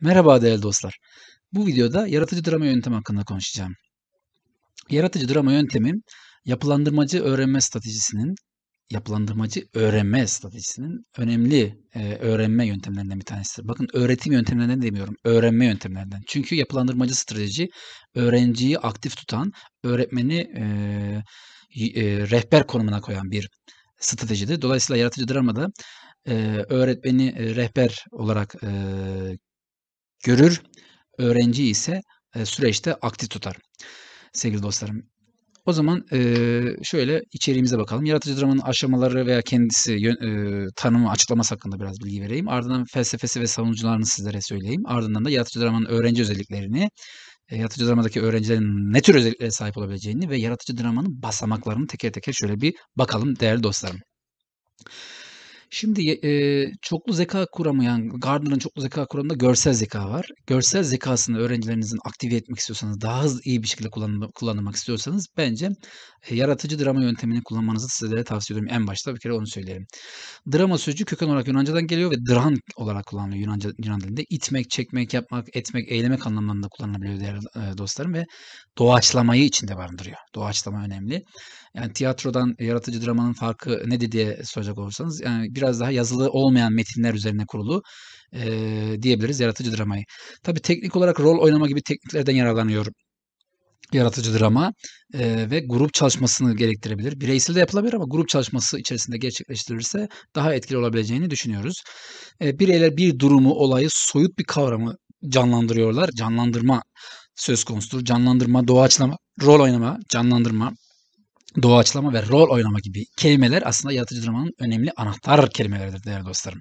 Merhaba değerli dostlar. Bu videoda yaratıcı drama yöntemi hakkında konuşacağım. Yaratıcı drama yöntemi yapılandırmacı öğrenme stratejisinin yapılandırmacı öğrenme stratejisinin önemli e, öğrenme yöntemlerinden bir tanesidir. Bakın öğretim yöntemlerinden demiyorum, öğrenme yöntemlerinden. Çünkü yapılandırmacı strateji öğrenciyi aktif tutan, öğretmeni e, e, rehber konumuna koyan bir stratejidir. Dolayısıyla yaratıcı dramada e, öğretmeni e, rehber olarak e, görür. Öğrenci ise e, süreçte aktif tutar. Sevgili dostlarım. O zaman e, şöyle içeriğimize bakalım. Yaratıcı dramanın aşamaları veya kendisi e, tanımı açıklaması hakkında biraz bilgi vereyim. Ardından felsefesi ve savunucularını sizlere söyleyeyim. Ardından da yaratıcı dramanın öğrenci özelliklerini, yaratıcı dramadaki öğrencilerin ne tür özelliklere sahip olabileceğini ve yaratıcı dramanın basamaklarını teker teker şöyle bir bakalım değerli dostlarım. Şimdi e, çoklu zeka kuramayan, Gardner'ın çoklu zeka kuramında görsel zeka var. Görsel zekasını öğrencilerinizin aktive etmek istiyorsanız, daha hızlı iyi bir şekilde kullanmak, kullanmak istiyorsanız bence e, yaratıcı drama yöntemini kullanmanızı size tavsiye ediyorum. En başta bir kere onu söyleyelim. Drama sözcüğü köken olarak Yunanca'dan geliyor ve dran olarak kullanılıyor Yunanca, Yunan dilinde. İtmek, çekmek, yapmak, etmek, eylemek anlamlarında kullanılabiliyor değerli e, dostlarım ve doğaçlamayı içinde barındırıyor. Doğaçlama önemli yani tiyatrodan yaratıcı dramanın farkı nedir diye soracak olursanız yani biraz daha yazılı olmayan metinler üzerine kurulu e, diyebiliriz yaratıcı dramayı. Tabii teknik olarak rol oynama gibi tekniklerden yararlanıyor yaratıcı drama e, ve grup çalışmasını gerektirebilir. Bireysel de yapılabilir ama grup çalışması içerisinde gerçekleştirilirse daha etkili olabileceğini düşünüyoruz. E, bireyler bir durumu, olayı, soyut bir kavramı canlandırıyorlar. Canlandırma söz konusudur. Canlandırma, doğaçlama, rol oynama, canlandırma doğaçlama ve rol oynama gibi kelimeler aslında yaratıcı dramanın önemli anahtar kelimeleridir değerli dostlarım.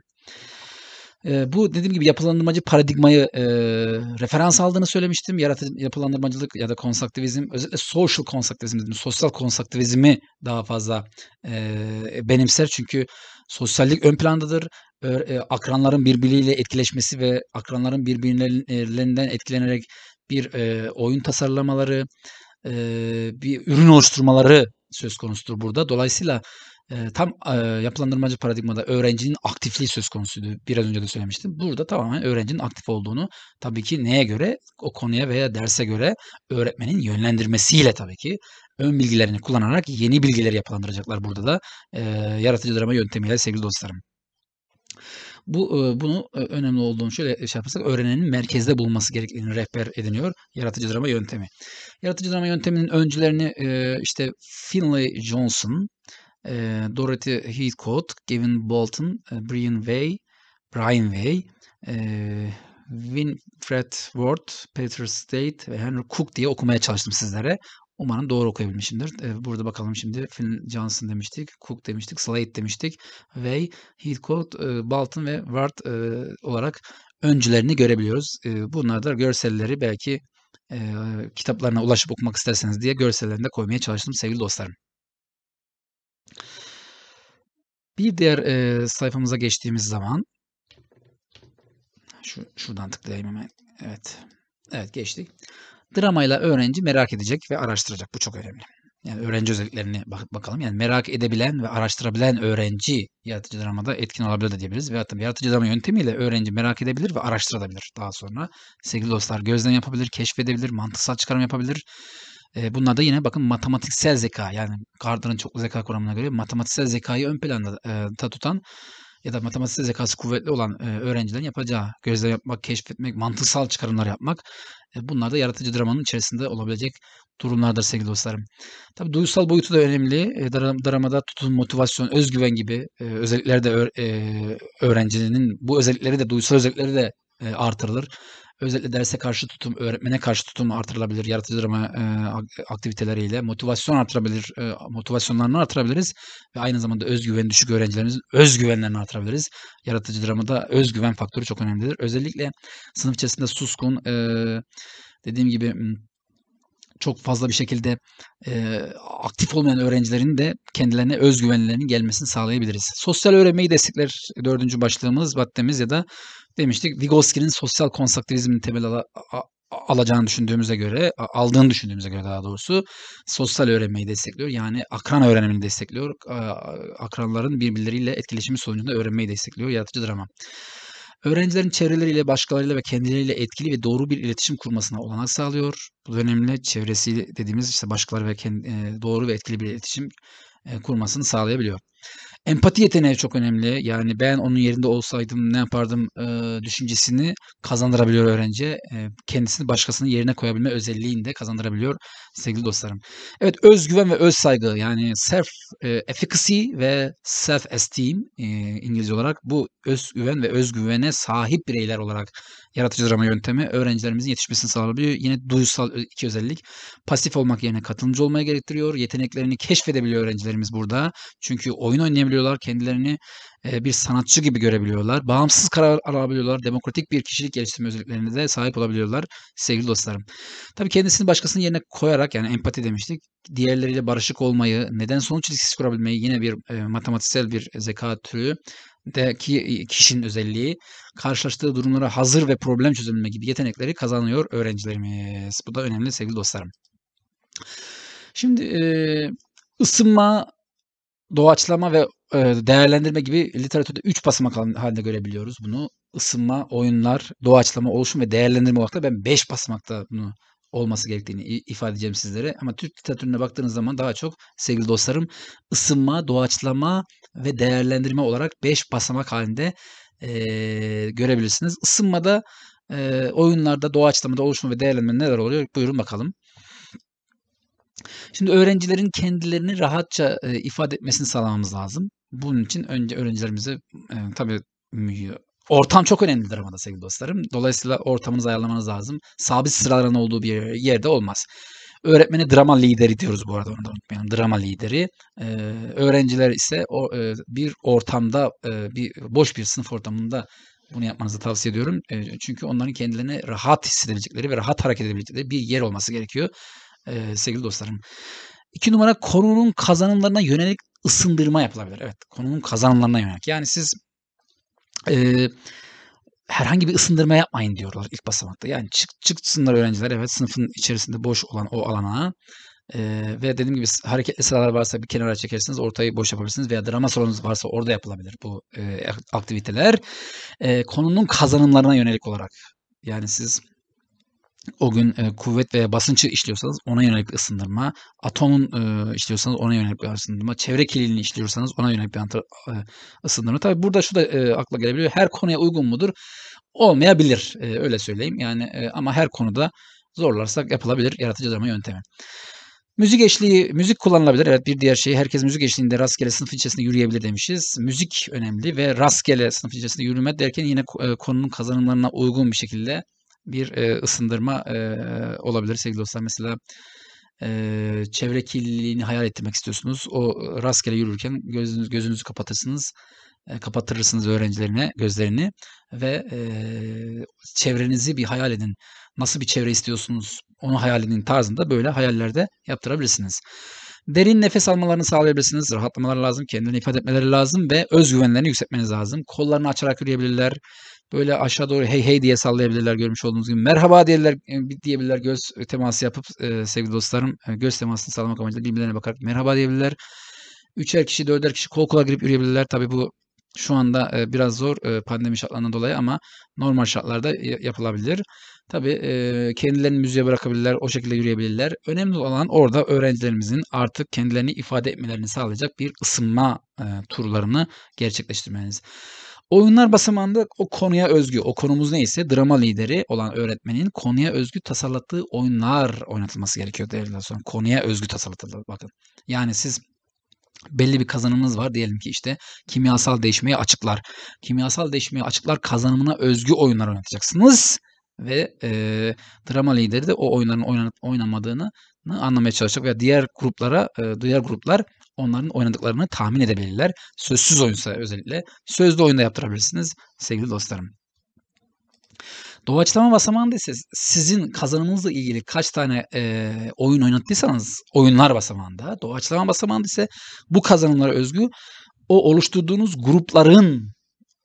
E, bu dediğim gibi yapılandırmacı paradigmayı e, referans aldığını söylemiştim. Yaratıcı yapılandırmacılık ya da konstruktivizm özellikle social konstruktivizm dedim. Sosyal konstruktivizmi daha fazla e, benimser. Çünkü sosyallik ön plandadır. E, akranların birbiriyle etkileşmesi ve akranların birbirlerinden etkilenerek bir e, oyun tasarlamaları, e, bir ürün oluşturmaları söz konusudur burada. Dolayısıyla e, tam e, yapılandırmacı paradigmada öğrencinin aktifliği söz konusuydu. Biraz önce de söylemiştim. Burada tamamen öğrencinin aktif olduğunu tabii ki neye göre o konuya veya derse göre öğretmenin yönlendirmesiyle tabii ki ön bilgilerini kullanarak yeni bilgileri yapılandıracaklar burada da e, yaratıcı drama yöntemiyle sevgili dostlarım. Bu e, bunu e, önemli olduğunu şöyle e, şey yaparsak öğrenenin merkezde bulması gerektiğini rehber ediniyor yaratıcı drama yöntemi. Yaratıcı drama yönteminin öncülerini işte Finlay Johnson, Dorothy Heathcote, Gavin Bolton, Brian Way, Brian Way, Winfred Ward, Peter State ve Henry Cook diye okumaya çalıştım sizlere. Umarım doğru okuyabilmişimdir. Burada bakalım şimdi Finn Johnson demiştik, Cook demiştik, Slade demiştik. Way, Heathcote, Balton ve Ward olarak öncülerini görebiliyoruz. Bunlar da görselleri belki kitaplarına ulaşıp okumak isterseniz diye görsellerinde koymaya çalıştım sevgili dostlarım. Bir diğer e, sayfamıza geçtiğimiz zaman şu şuradan tıklayayım hemen. Evet. Evet geçtik. Dramayla öğrenci merak edecek ve araştıracak. Bu çok önemli. Yani öğrenci özelliklerini bak bakalım. Yani merak edebilen ve araştırabilen öğrenci yaratıcı dramada etkin olabilir de diyebiliriz. Ve da yaratıcı drama yöntemiyle öğrenci merak edebilir ve araştırabilir daha sonra. Sevgili dostlar gözlem yapabilir, keşfedebilir, mantıksal çıkarım yapabilir. Ee, bunlar da yine bakın matematiksel zeka yani Gardner'ın çoklu zeka kuramına göre matematiksel zekayı ön planda e, tutan ya da matematik zekası kuvvetli olan e, öğrencilerin yapacağı gözlem yapmak, keşfetmek, mantıksal çıkarımlar yapmak e, bunlar da yaratıcı dramanın içerisinde olabilecek durumlardır sevgili dostlarım. Tabii duygusal boyutu da önemli. E, dramada tutun, motivasyon, özgüven gibi e, özellikler de e, öğrencinin bu özellikleri de duygusal özellikleri de e, artırılır. Özellikle derse karşı tutum, öğretmene karşı tutum artırılabilir. Yaratıcı drama e, aktiviteleriyle motivasyon artırabilir. E, motivasyonlarını artırabiliriz ve aynı zamanda özgüven düşük öğrencilerimizin özgüvenlerini artırabiliriz. Yaratıcı dramada özgüven faktörü çok önemlidir. Özellikle sınıf içerisinde suskun, e, dediğim gibi çok fazla bir şekilde e, aktif olmayan öğrencilerin de kendilerine özgüvenlerinin gelmesini sağlayabiliriz. Sosyal öğrenmeyi destekler dördüncü başlığımız, maddemiz ya da demiştik Vygotsky'nin sosyal konsaktivizmin temel ala, alacağını düşündüğümüze göre, aldığını düşündüğümüze göre daha doğrusu sosyal öğrenmeyi destekliyor. Yani akran öğrenimini destekliyor. Akranların birbirleriyle etkileşimi sonucunda öğrenmeyi destekliyor. Yaratıcı drama. Öğrencilerin çevreleriyle, başkalarıyla ve kendileriyle etkili ve doğru bir iletişim kurmasına olanak sağlıyor. Bu önemli çevresi dediğimiz işte başkaları ve kendi, e, doğru ve etkili bir iletişim e, kurmasını sağlayabiliyor empati yeteneği çok önemli. Yani ben onun yerinde olsaydım ne yapardım e, düşüncesini kazandırabiliyor öğrenci. E, kendisini başkasının yerine koyabilme özelliğini de kazandırabiliyor sevgili dostlarım. Evet özgüven ve öz saygı yani self e, efficacy ve self esteem e, İngilizce olarak bu özgüven ve özgüvene sahip bireyler olarak yaratıcı drama yöntemi öğrencilerimizin yetişmesini sağlıyor. Yine duysal e, iki özellik. Pasif olmak yerine katılımcı olmaya gerektiriyor. Yeteneklerini keşfedebiliyor öğrencilerimiz burada. Çünkü oyun oynayabiliyorlar. Kendilerini e, bir sanatçı gibi görebiliyorlar. Bağımsız karar alabiliyorlar. Demokratik bir kişilik geliştirme özelliklerine de sahip olabiliyorlar sevgili dostlarım. Tabii kendisini başkasının yerine koyarak yani empati demiştik. Diğerleriyle barışık olmayı, neden sonuç ilişkisi kurabilmeyi yine bir e, matematiksel bir zeka türü ki e, kişinin özelliği karşılaştığı durumlara hazır ve problem çözülme gibi yetenekleri kazanıyor öğrencilerimiz. Bu da önemli sevgili dostlarım. Şimdi e, ısınma, doğaçlama ve e, değerlendirme gibi literatürde 3 basamak halinde görebiliyoruz bunu. Isınma, oyunlar, doğaçlama, oluşum ve değerlendirme olarak da ben 5 basamakta bunu olması gerektiğini ifade edeceğim sizlere. Ama Türk literatürüne baktığınız zaman daha çok sevgili dostlarım ısınma, doğaçlama ve değerlendirme olarak 5 basamak halinde e, görebilirsiniz. Isınmada e, oyunlarda doğaçlamada oluşma ve değerlendirme neler oluyor? Buyurun bakalım. Şimdi öğrencilerin kendilerini rahatça e, ifade etmesini sağlamamız lazım. Bunun için önce öğrencilerimize e, tabii Ortam çok önemli dramada sevgili dostlarım. Dolayısıyla ortamınızı ayarlamanız lazım. Sabit sıraların olduğu bir yerde olmaz. Öğretmeni drama lideri diyoruz bu arada onu da unutmayalım. Drama lideri. Ee, öğrenciler ise o, e, bir ortamda, e, bir boş bir sınıf ortamında bunu yapmanızı tavsiye ediyorum. E, çünkü onların kendilerini rahat hissedebilecekleri ve rahat hareket edebilecekleri bir yer olması gerekiyor e, sevgili dostlarım. İki numara konunun kazanımlarına yönelik ısındırma yapılabilir. Evet konunun kazanımlarına yönelik. Yani siz e, herhangi bir ısındırma yapmayın diyorlar ilk basamakta. Yani çık, çıksınlar öğrenciler evet sınıfın içerisinde boş olan o alana e, ve dediğim gibi hareketli sıralar varsa bir kenara çekersiniz ortayı boş yapabilirsiniz veya drama salonunuz varsa orada yapılabilir bu e, aktiviteler. E, konunun kazanımlarına yönelik olarak yani siz o gün e, kuvvet veya basınçı işliyorsanız ona yönelik bir ısındırma, atomun e, işliyorsanız ona yönelik bir ısındırma, çevre kirliliğini işliyorsanız ona yönelik bir e, ısındırma. Tabii burada şu da e, akla gelebiliyor. Her konuya uygun mudur? Olmayabilir. E, öyle söyleyeyim. Yani e, ama her konuda zorlarsak yapılabilir yaratıcı arama yöntemi. Müzik eşliği, müzik kullanılabilir. Evet bir diğer şey herkes müzik eşliğinde rastgele sınıf içerisinde yürüyebilir demişiz. Müzik önemli ve rastgele sınıf içerisinde yürüme derken yine e, konunun kazanımlarına uygun bir şekilde bir e, ısındırma e, olabilir sevgili dostlar. Mesela e, çevre kirliliğini hayal ettirmek istiyorsunuz. O rastgele yürürken gözünüz, gözünüzü kapatırsınız kapatırsınız öğrencilerine gözlerini ve e, çevrenizi bir hayal edin. Nasıl bir çevre istiyorsunuz onu hayal edin tarzında böyle hayallerde yaptırabilirsiniz. Derin nefes almalarını sağlayabilirsiniz. Rahatlamaları lazım, kendilerini ifade etmeleri lazım ve özgüvenlerini yükseltmeniz lazım. Kollarını açarak yürüyebilirler böyle aşağı doğru hey hey diye sallayabilirler görmüş olduğunuz gibi. Merhaba diyebilirler, diyebilirler göz teması yapıp e, sevgili dostlarım e, göz temasını sağlamak amacıyla birbirlerine bakarak merhaba diyebilirler. Üçer kişi, dörder kişi kol kola girip yürüyebilirler. Tabii bu şu anda e, biraz zor e, pandemi şartlarından dolayı ama normal şartlarda e, yapılabilir. Tabii e, kendilerini müziğe bırakabilirler, o şekilde yürüyebilirler. Önemli olan orada öğrencilerimizin artık kendilerini ifade etmelerini sağlayacak bir ısınma e, turlarını gerçekleştirmeniz. Oyunlar basamağında o konuya özgü, o konumuz neyse drama lideri olan öğretmenin konuya özgü tasarlattığı oyunlar oynatılması gerekiyor değerli sonra. Konuya özgü tasarlatılır bakın. Yani siz belli bir kazanımınız var. Diyelim ki işte kimyasal değişmeyi açıklar. Kimyasal değişmeyi açıklar kazanımına özgü oyunlar oynatacaksınız. Ve e, drama lideri de o oyunların oynanıp oynamadığını anlamaya çalışacak veya diğer gruplara, e, diğer gruplar onların oynadıklarını tahmin edebilirler. Sözsüz oyunsa özellikle sözlü oyunda yaptırabilirsiniz sevgili dostlarım. Doğaçlama basamağında ise sizin kazanımınızla ilgili kaç tane e, oyun oynattıysanız oyunlar basamağında, doğaçlama basamağında ise bu kazanımlara özgü o oluşturduğunuz grupların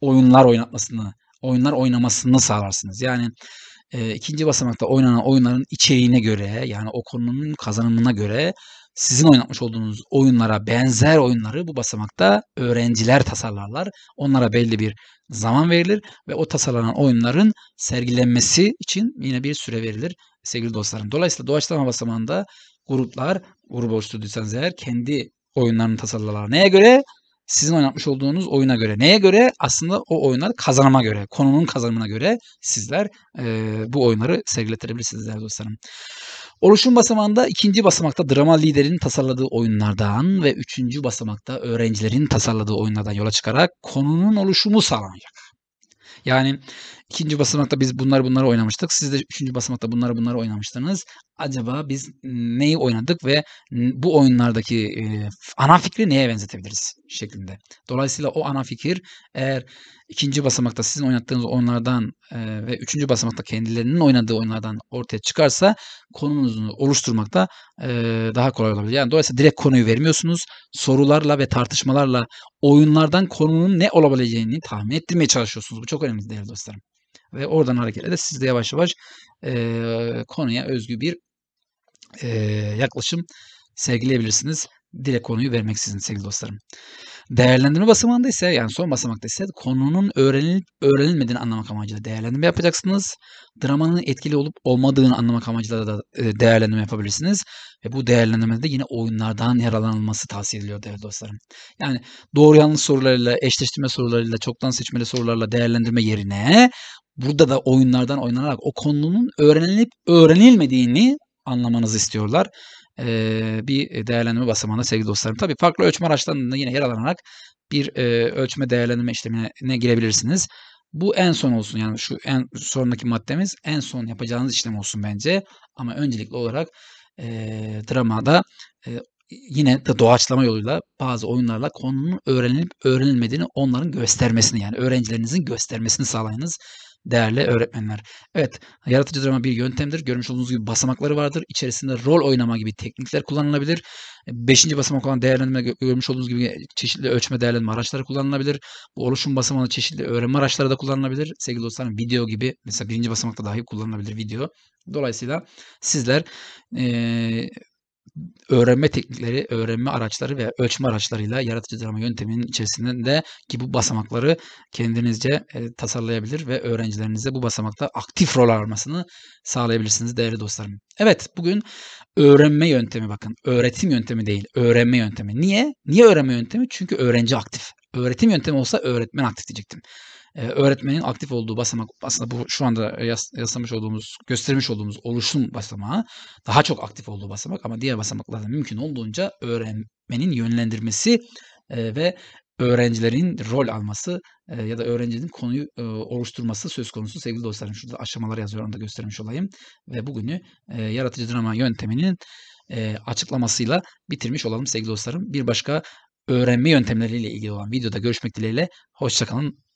oyunlar oynatmasını, oyunlar oynamasını sağlarsınız. Yani e, ikinci basamakta oynanan oyunların içeriğine göre yani o konunun kazanımına göre sizin oynatmış olduğunuz oyunlara benzer oyunları bu basamakta öğrenciler tasarlarlar. Onlara belli bir zaman verilir ve o tasarlanan oyunların sergilenmesi için yine bir süre verilir sevgili dostlarım. Dolayısıyla doğaçlama basamağında gruplar, grup oluşturduysanız eğer kendi oyunlarını tasarlarlar. Neye göre? sizin oynatmış olduğunuz oyuna göre. Neye göre? Aslında o oyunları kazanıma göre, konunun kazanımına göre sizler e, bu oyunları sergiletebilirsiniz değerli dostlarım. Oluşum basamağında ikinci basamakta drama liderinin tasarladığı oyunlardan ve üçüncü basamakta öğrencilerin tasarladığı oyunlardan yola çıkarak konunun oluşumu sağlanacak. Yani İkinci basamakta biz bunlar bunları oynamıştık. Siz de üçüncü basamakta bunları bunları oynamıştınız. Acaba biz neyi oynadık ve bu oyunlardaki e, ana fikri neye benzetebiliriz şeklinde. Dolayısıyla o ana fikir eğer ikinci basamakta sizin oynattığınız oyunlardan e, ve üçüncü basamakta kendilerinin oynadığı oyunlardan ortaya çıkarsa konunuzu oluşturmakta e, daha kolay olabilir. Yani dolayısıyla direkt konuyu vermiyorsunuz. Sorularla ve tartışmalarla oyunlardan konunun ne olabileceğini tahmin ettirmeye çalışıyorsunuz. Bu çok önemli değerli dostlarım. Ve oradan hareketle de siz de yavaş yavaş e, konuya özgü bir e, yaklaşım sergileyebilirsiniz. Direkt konuyu vermek sizin sevgili dostlarım. Değerlendirme basamağında ise yani son basamakta ise konunun öğrenilip öğrenilmediğini anlamak amacıyla değerlendirme yapacaksınız. Dramanın etkili olup olmadığını anlamak amacıyla da e, değerlendirme yapabilirsiniz. Ve bu değerlendirmede de yine oyunlardan yararlanılması tavsiye ediliyor değerli dostlarım. Yani doğru yanlış sorularıyla, eşleştirme sorularıyla, çoktan seçmeli sorularla değerlendirme yerine burada da oyunlardan oynanarak o konunun öğrenilip öğrenilmediğini anlamanızı istiyorlar. Ee, bir değerlendirme basamağında sevgili dostlarım. Tabii farklı ölçme araçlarında yine yer alanarak bir e, ölçme değerlendirme işlemine girebilirsiniz. Bu en son olsun yani şu en sonraki maddemiz en son yapacağınız işlem olsun bence. Ama öncelikli olarak e, dramada e, yine de doğaçlama yoluyla bazı oyunlarla konunun öğrenilip öğrenilmediğini onların göstermesini yani öğrencilerinizin göstermesini sağlayınız değerli öğretmenler. Evet, yaratıcı drama bir yöntemdir. Görmüş olduğunuz gibi basamakları vardır. İçerisinde rol oynama gibi teknikler kullanılabilir. Beşinci basamak olan değerlendirme görmüş olduğunuz gibi çeşitli ölçme değerlendirme araçları kullanılabilir. Bu oluşum basamağında çeşitli öğrenme araçları da kullanılabilir. Sevgili dostlarım video gibi mesela birinci basamakta dahi kullanılabilir video. Dolayısıyla sizler e, öğrenme teknikleri, öğrenme araçları ve ölçme araçlarıyla yaratıcı drama yönteminin içerisinde ki bu basamakları kendinizce e, tasarlayabilir ve öğrencilerinize bu basamakta aktif rol almasını sağlayabilirsiniz değerli dostlarım. Evet bugün öğrenme yöntemi bakın. Öğretim yöntemi değil, öğrenme yöntemi. Niye? Niye öğrenme yöntemi? Çünkü öğrenci aktif. Öğretim yöntemi olsa öğretmen aktif diyecektim e, öğretmenin aktif olduğu basamak aslında bu şu anda yas, yaslamış olduğumuz, göstermiş olduğumuz oluşum basamağı daha çok aktif olduğu basamak ama diğer basamaklarda mümkün olduğunca öğrenmenin yönlendirmesi e, ve öğrencilerin rol alması e, ya da öğrencinin konuyu e, oluşturması söz konusu sevgili dostlarım. Şurada aşamalar yazıyor onu da göstermiş olayım. Ve bugünü e, yaratıcı drama yönteminin e, açıklamasıyla bitirmiş olalım sevgili dostlarım. Bir başka öğrenme yöntemleriyle ilgili olan videoda görüşmek dileğiyle. Hoşçakalın.